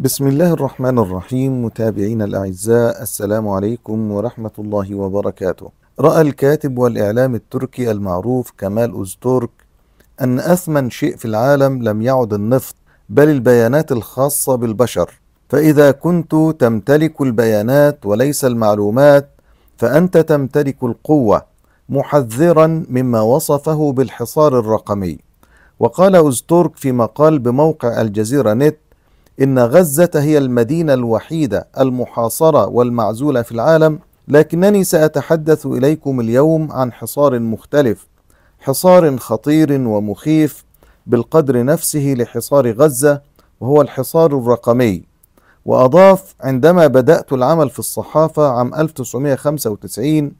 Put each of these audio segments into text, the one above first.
بسم الله الرحمن الرحيم متابعينا الاعزاء السلام عليكم ورحمه الله وبركاته. راى الكاتب والاعلام التركي المعروف كمال اوزتورك ان اثمن شيء في العالم لم يعد النفط بل البيانات الخاصه بالبشر. فاذا كنت تمتلك البيانات وليس المعلومات فانت تمتلك القوه محذرا مما وصفه بالحصار الرقمي. وقال اوزتورك في مقال بموقع الجزيره نت إن غزة هي المدينة الوحيدة المحاصرة والمعزولة في العالم لكنني سأتحدث إليكم اليوم عن حصار مختلف حصار خطير ومخيف بالقدر نفسه لحصار غزة وهو الحصار الرقمي وأضاف عندما بدأت العمل في الصحافة عام 1995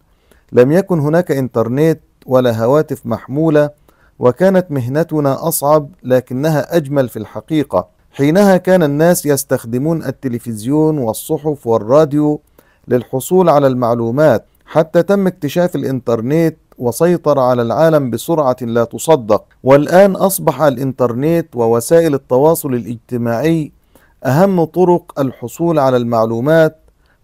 لم يكن هناك إنترنت ولا هواتف محمولة وكانت مهنتنا أصعب لكنها أجمل في الحقيقة حينها كان الناس يستخدمون التلفزيون والصحف والراديو للحصول على المعلومات حتى تم اكتشاف الإنترنت وسيطر على العالم بسرعة لا تصدق والآن أصبح الإنترنت ووسائل التواصل الاجتماعي أهم طرق الحصول على المعلومات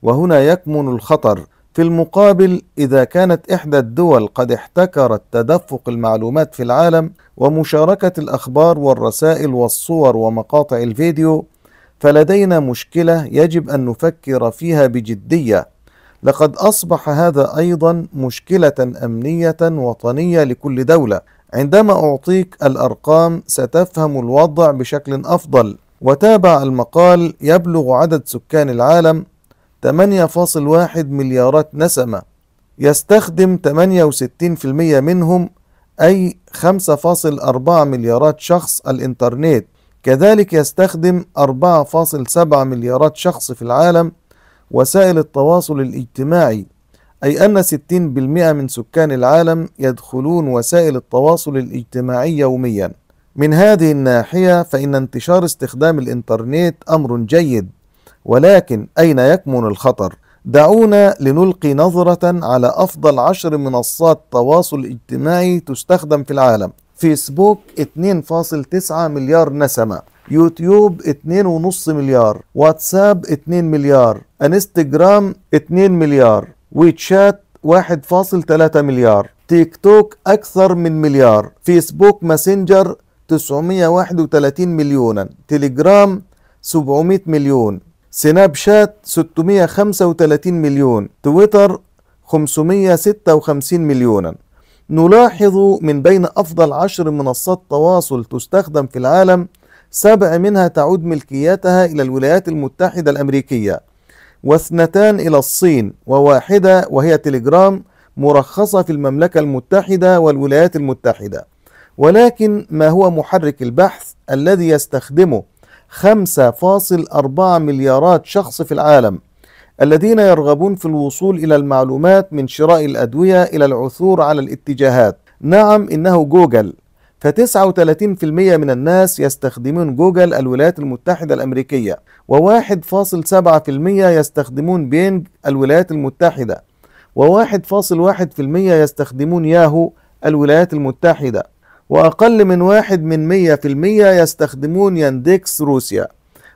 وهنا يكمن الخطر في المقابل إذا كانت إحدى الدول قد احتكرت تدفق المعلومات في العالم ومشاركة الأخبار والرسائل والصور ومقاطع الفيديو فلدينا مشكلة يجب أن نفكر فيها بجدية لقد أصبح هذا أيضا مشكلة أمنية وطنية لكل دولة عندما أعطيك الأرقام ستفهم الوضع بشكل أفضل وتابع المقال يبلغ عدد سكان العالم 8.1 مليارات نسمة يستخدم 68% منهم أي 5.4 مليارات شخص الإنترنت كذلك يستخدم 4.7 مليارات شخص في العالم وسائل التواصل الاجتماعي أي أن 60% من سكان العالم يدخلون وسائل التواصل الاجتماعي يوميا من هذه الناحية فإن انتشار استخدام الإنترنت أمر جيد ولكن أين يكمن الخطر؟ دعونا لنلقي نظرة على أفضل عشر منصات تواصل اجتماعي تستخدم في العالم فيسبوك 2.9 مليار نسمة يوتيوب 2.5 مليار واتساب 2 مليار انستجرام 2 مليار ويتشات 1.3 مليار تيك توك أكثر من مليار فيسبوك ماسنجر 931 مليونا تليجرام 700 مليون سناب شات 635 مليون تويتر 556 مليونا نلاحظ من بين أفضل عشر منصات تواصل تستخدم في العالم سبع منها تعود ملكيتها إلى الولايات المتحدة الأمريكية واثنتان إلى الصين وواحدة وهي تليجرام مرخصة في المملكة المتحدة والولايات المتحدة ولكن ما هو محرك البحث الذي يستخدمه 5.4 مليارات شخص في العالم الذين يرغبون في الوصول إلى المعلومات من شراء الأدوية إلى العثور على الاتجاهات نعم إنه جوجل ف39% من الناس يستخدمون جوجل الولايات المتحدة الأمريكية و1.7% يستخدمون بينج الولايات المتحدة و1.1% يستخدمون ياهو الولايات المتحدة وأقل من واحد من مية في المية يستخدمون يندكس روسيا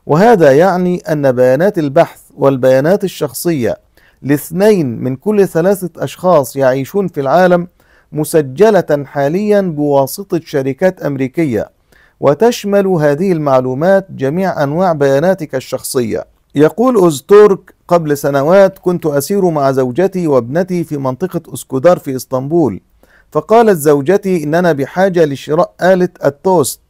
وهذا يعني أن بيانات البحث والبيانات الشخصية لاثنين من كل ثلاثة أشخاص يعيشون في العالم مسجلة حاليا بواسطة شركات أمريكية وتشمل هذه المعلومات جميع أنواع بياناتك الشخصية يقول أوزتورك قبل سنوات كنت أسير مع زوجتي وابنتي في منطقة أسكودار في إسطنبول فقالت زوجتي إننا بحاجة لشراء آلة التوست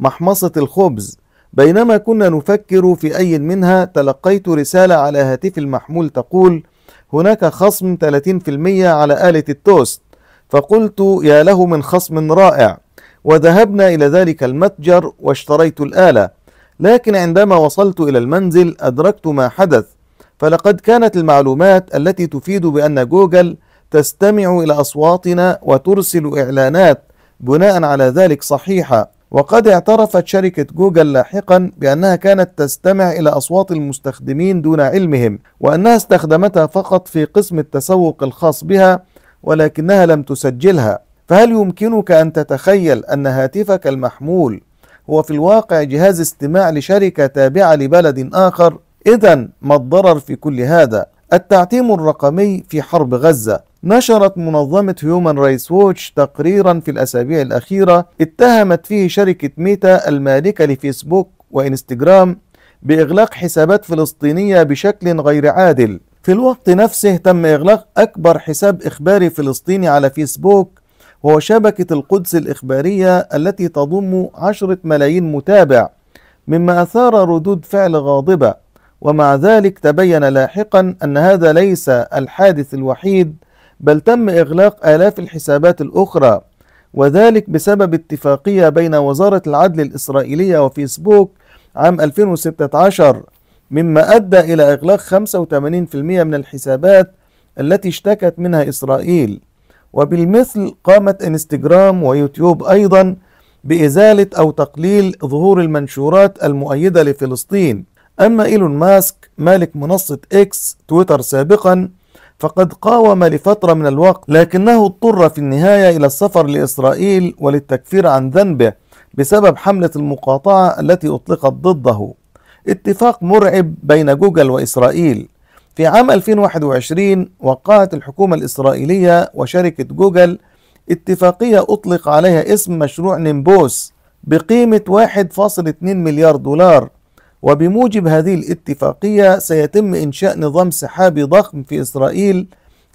محمصة الخبز بينما كنا نفكر في أي منها تلقيت رسالة على هاتفي المحمول تقول هناك خصم 30% على آلة التوست فقلت يا له من خصم رائع وذهبنا إلى ذلك المتجر واشتريت الآلة لكن عندما وصلت إلى المنزل أدركت ما حدث فلقد كانت المعلومات التي تفيد بأن جوجل تستمع إلى أصواتنا وترسل إعلانات بناء على ذلك صحيحة وقد اعترفت شركة جوجل لاحقا بأنها كانت تستمع إلى أصوات المستخدمين دون علمهم وأنها استخدمتها فقط في قسم التسوق الخاص بها ولكنها لم تسجلها فهل يمكنك أن تتخيل أن هاتفك المحمول هو في الواقع جهاز استماع لشركة تابعة لبلد آخر إذا ما الضرر في كل هذا؟ التعتيم الرقمي في حرب غزة نشرت منظمة هيومن رايتس ووتش تقريرا في الأسابيع الأخيرة اتهمت فيه شركة ميتا المالكة لفيسبوك وإنستجرام بإغلاق حسابات فلسطينية بشكل غير عادل في الوقت نفسه تم إغلاق أكبر حساب إخباري فلسطيني على فيسبوك وهو شبكة القدس الإخبارية التي تضم عشرة ملايين متابع مما أثار ردود فعل غاضبة ومع ذلك تبين لاحقا أن هذا ليس الحادث الوحيد بل تم إغلاق آلاف الحسابات الأخرى وذلك بسبب اتفاقية بين وزارة العدل الإسرائيلية وفيسبوك عام 2016 مما أدى إلى إغلاق 85% من الحسابات التي اشتكت منها إسرائيل وبالمثل قامت انستجرام ويوتيوب أيضا بإزالة أو تقليل ظهور المنشورات المؤيدة لفلسطين أما إيلون ماسك مالك منصة إكس تويتر سابقا فقد قاوم لفترة من الوقت لكنه اضطر في النهاية إلى السفر لإسرائيل وللتكفير عن ذنبه بسبب حملة المقاطعة التي أطلقت ضده اتفاق مرعب بين جوجل وإسرائيل في عام 2021 وقعت الحكومة الإسرائيلية وشركة جوجل اتفاقية أطلق عليها اسم مشروع نيمبوس بقيمة 1.2 مليار دولار وبموجب هذه الاتفاقية سيتم إنشاء نظام سحابي ضخم في إسرائيل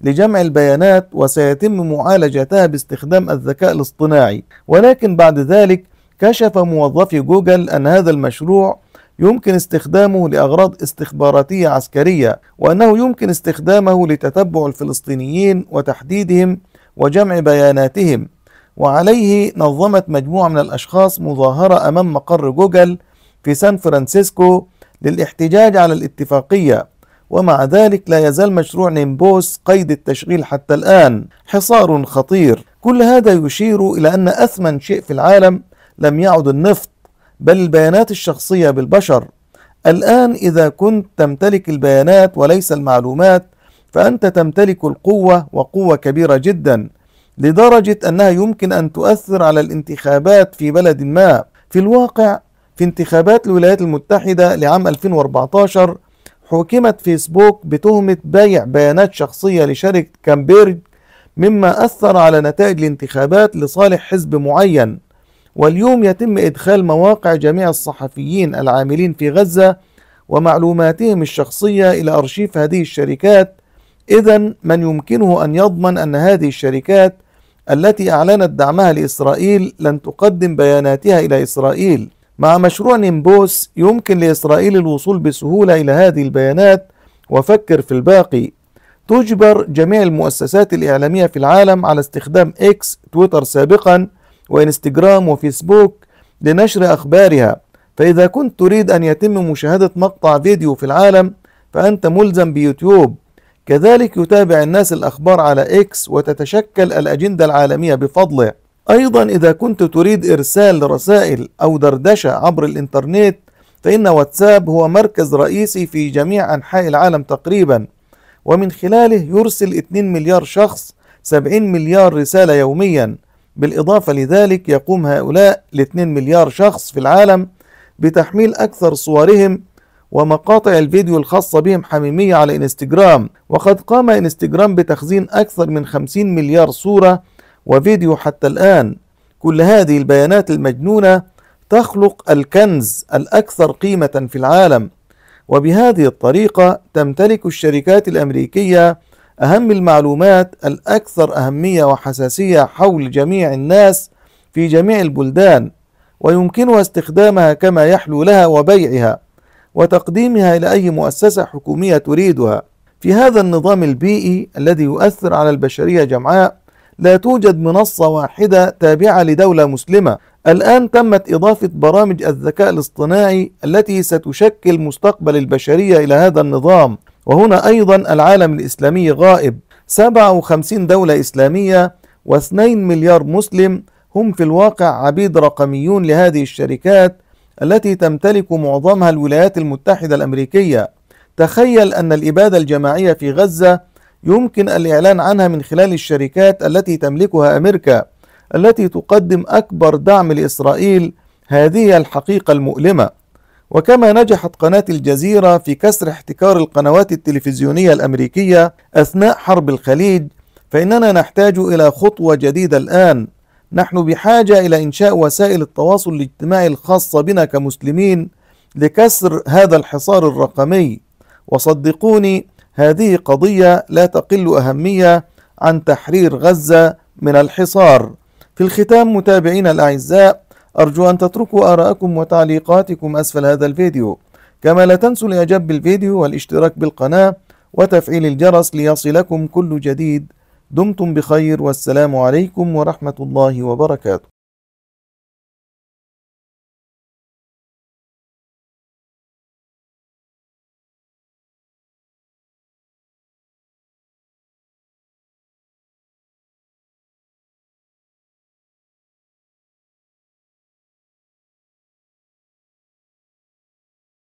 لجمع البيانات وسيتم معالجتها باستخدام الذكاء الاصطناعي ولكن بعد ذلك كشف موظفي جوجل أن هذا المشروع يمكن استخدامه لأغراض استخباراتية عسكرية وأنه يمكن استخدامه لتتبع الفلسطينيين وتحديدهم وجمع بياناتهم وعليه نظمت مجموعة من الأشخاص مظاهرة أمام مقر جوجل في سان فرانسيسكو للاحتجاج على الاتفاقية ومع ذلك لا يزال مشروع نيمبوس قيد التشغيل حتى الآن حصار خطير كل هذا يشير إلى أن أثمن شيء في العالم لم يعد النفط بل البيانات الشخصية بالبشر الآن إذا كنت تمتلك البيانات وليس المعلومات فأنت تمتلك القوة وقوة كبيرة جدا لدرجة أنها يمكن أن تؤثر على الانتخابات في بلد ما في الواقع في انتخابات الولايات المتحدة لعام 2014 حكمت فيسبوك بتهمة بيع بيانات شخصية لشركة كامبيرج مما أثر على نتائج الانتخابات لصالح حزب معين واليوم يتم إدخال مواقع جميع الصحفيين العاملين في غزة ومعلوماتهم الشخصية إلى أرشيف هذه الشركات إذا من يمكنه أن يضمن أن هذه الشركات التي أعلنت دعمها لإسرائيل لن تقدم بياناتها إلى إسرائيل مع مشروع نيمبوس يمكن لإسرائيل الوصول بسهولة إلى هذه البيانات وفكر في الباقي تجبر جميع المؤسسات الإعلامية في العالم على استخدام إكس تويتر سابقا وإنستجرام وفيسبوك لنشر أخبارها فإذا كنت تريد أن يتم مشاهدة مقطع فيديو في العالم فأنت ملزم بيوتيوب كذلك يتابع الناس الأخبار على إكس وتتشكل الأجندة العالمية بفضله أيضا إذا كنت تريد إرسال رسائل أو دردشة عبر الإنترنت فإن واتساب هو مركز رئيسي في جميع أنحاء العالم تقريبا ومن خلاله يرسل 2 مليار شخص 70 مليار رسالة يوميا بالإضافة لذلك يقوم هؤلاء ال 2 مليار شخص في العالم بتحميل أكثر صورهم ومقاطع الفيديو الخاصة بهم حميمية على انستجرام وقد قام انستجرام بتخزين أكثر من 50 مليار صورة وفيديو حتى الآن كل هذه البيانات المجنونة تخلق الكنز الأكثر قيمة في العالم وبهذه الطريقة تمتلك الشركات الأمريكية أهم المعلومات الأكثر أهمية وحساسية حول جميع الناس في جميع البلدان ويمكنها استخدامها كما يحلو لها وبيعها وتقديمها إلى أي مؤسسة حكومية تريدها في هذا النظام البيئي الذي يؤثر على البشرية جمعاء لا توجد منصة واحدة تابعة لدولة مسلمة الآن تمت إضافة برامج الذكاء الاصطناعي التي ستشكل مستقبل البشرية إلى هذا النظام وهنا أيضا العالم الإسلامي غائب 57 دولة إسلامية و2 مليار مسلم هم في الواقع عبيد رقميون لهذه الشركات التي تمتلك معظمها الولايات المتحدة الأمريكية تخيل أن الإبادة الجماعية في غزة يمكن الإعلان عنها من خلال الشركات التي تملكها أمريكا التي تقدم أكبر دعم لإسرائيل هذه الحقيقة المؤلمة وكما نجحت قناة الجزيرة في كسر احتكار القنوات التلفزيونية الأمريكية أثناء حرب الخليج فإننا نحتاج إلى خطوة جديدة الآن نحن بحاجة إلى إنشاء وسائل التواصل الاجتماعي الخاصة بنا كمسلمين لكسر هذا الحصار الرقمي وصدقوني هذه قضية لا تقل أهمية عن تحرير غزة من الحصار. في الختام متابعينا الأعزاء أرجو أن تتركوا آراءكم وتعليقاتكم أسفل هذا الفيديو كما لا تنسوا الإعجاب بالفيديو والاشتراك بالقناة وتفعيل الجرس ليصلكم كل جديد دمتم بخير والسلام عليكم ورحمة الله وبركاته